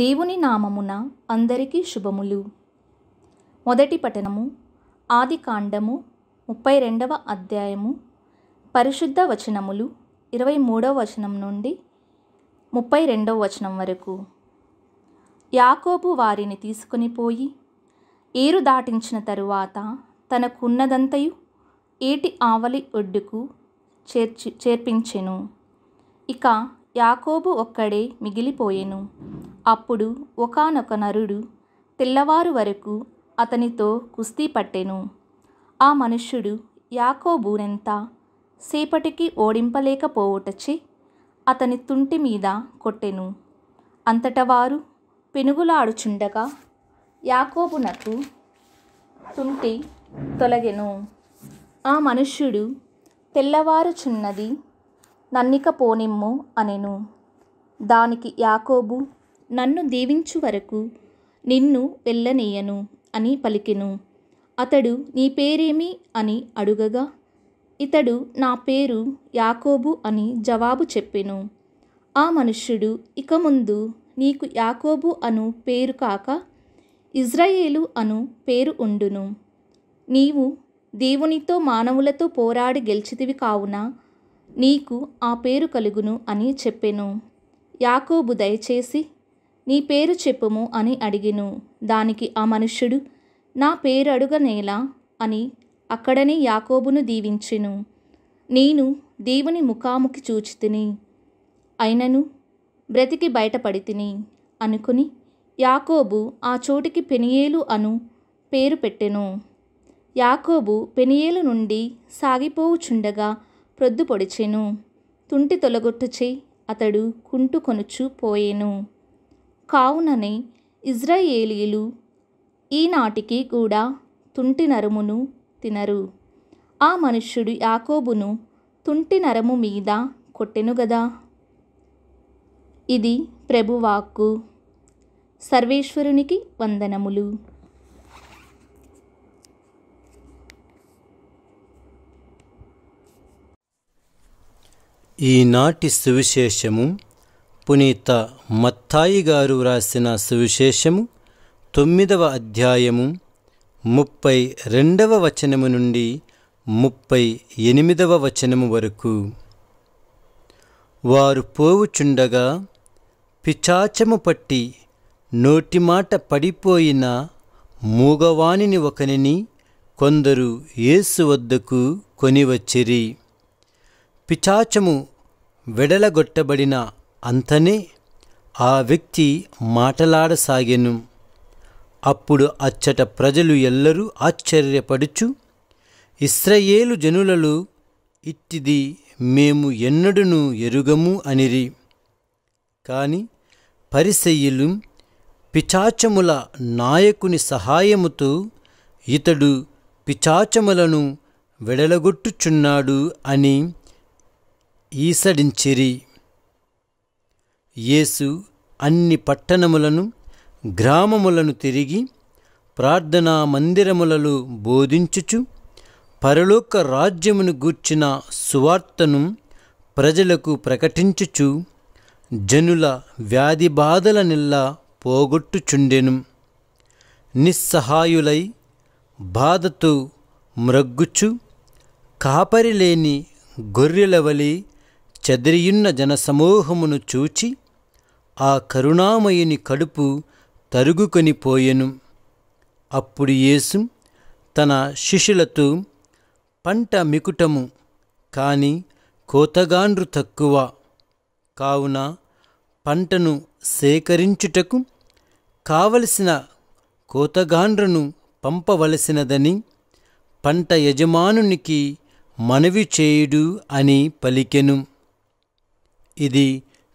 దేవుని నామమున అందరికీ శుభములు మొదటి పఠనము ఆది కాండము ముప్పై రెండవ అధ్యాయము పరిశుద్ధ వచనములు ఇరవై మూడవ వచనం నుండి ముప్పై రెండవ వచనం వరకు యాకోబు వారిని తీసుకుని పోయి ఏరు దాటించిన తరువాత తనకున్నదంతయు ఏటి ఆవలి ఒడ్డుకు చేర్చి చేర్పించెను ఇక యాకోబు ఒక్కడే మిగిలిపోయెను అప్పుడు ఒకానొక నరుడు తెల్లవారు వరకు అతనితో కుస్తీ పట్టెను ఆ మనుష్యుడు యాకోబునెంత సేపటికి ఓడింపలేకపోవుటచి అతని తుంటి మీద కొట్టెను అంతట వారు పెనుగులాడుచుండగా యాకోబునకు తుంటి తొలగెను ఆ మనుష్యుడు తెల్లవారుచున్నది నన్నిక పోనిమ్ము అనెను దానికి యాకోబు నన్ను దీవించు వరకు నిన్ను వెళ్ళనీయను అని పలికెను అతడు నీ పేరేమి అని అడుగగా ఇతడు నా పేరు యాకోబు అని జవాబు చెప్పెను ఆ మనుష్యుడు ఇక ముందు నీకు యాకోబు అను పేరు కాక ఇజ్రాయేలు అను పేరు ఉండును నీవు దేవునితో మానవులతో పోరాడి గెలిచితివి కావున నీకు ఆ పేరు కలుగును అని చెప్పెను యాకోబు దయచేసి నీ పేరు చెప్పుము అని అడిగిను దానికి ఆ మనుష్యుడు నా పేరు అడుగనేలా అని అక్కడనే యాకోబును దీవించెను నేను దేవుని ముఖాముఖి చూచితిని అయినను బ్రతికి బయటపడి తిని అనుకుని యాకోబు ఆ చోటికి పెనియేలు అను పేరు పెట్టెను యాకోబు పెనియేలు నుండి సాగిపోవుచుండగా ప్రొద్దు పొడిచెను తుంటి తొలగొట్టుచే అతడు కుంటు కొనుచు కావుననే ఇజ్రాయేలీలు ఈనాటికి కూడా తుంటి నరుమును తినరు ఆ మనుష్యుడు యాకోబును తుంటి నరము మీద కొట్టెను గదా ఇది ప్రభువాక్కు సర్వేశ్వరునికి వందనములు ఈనాటి సువిశేషము పునీత మత్తాయి గారు వ్రాసిన సువిశేషము తొమ్మిదవ అధ్యాయము ముప్పై రెండవ వచనము నుండి ముప్పై ఎనిమిదవ వచనము వరకు వారు పోవుచుండగా పిచాచము పట్టి నోటిమాట పడిపోయిన మూగవాణిని ఒకనిని కొందరు ఏసు వద్దకు కొనివచ్చిరి పిచాచము వెడలగొట్టబడిన అంతనే ఆ వ్యక్తి మాటలాడసాగెను అప్పుడు అచ్చట ప్రజలు ఎల్లరూ ఆశ్చర్యపడుచు ఇస్రయేలు జనులలో ఇట్టిది మేము ఎన్నడును ఎరుగము అనిరి కాని పరిసయ్యులు పిచాచముల నాయకుని సహాయముతో ఇతడు పిచాచములను వెడలగొట్టుచున్నాడు అని ఈసడించిరి యేసు అన్ని పట్టణములను గ్రామములను తిరిగి ప్రార్థనా మందిరములలో బోధించుచు పరలోక రాజ్యమును గూర్చిన సువార్తను ప్రజలకు ప్రకటించుచు జనుల వ్యాధి బాధల నిల్ల పోగొట్టుచుండెను నిస్సహాయులై బాధతో మ్రగ్గుచు కాపరిలేని గొర్రెలవలి చెదిరియున్న జనసమూహమును చూచి ఆ కరుణామయుని కడుపు తరుగుకొని పోయెను అప్పుడు యేసు తన శిష్యులతో పంట మికుటము కాని కోతగాండ్రు తక్కువ కావున పంటను సేకరించుటకు కావలసిన కోతగాండ్రును పంపవలసినదని పంట యజమానునికి మనవి చేయుడు అని పలికెను ఇది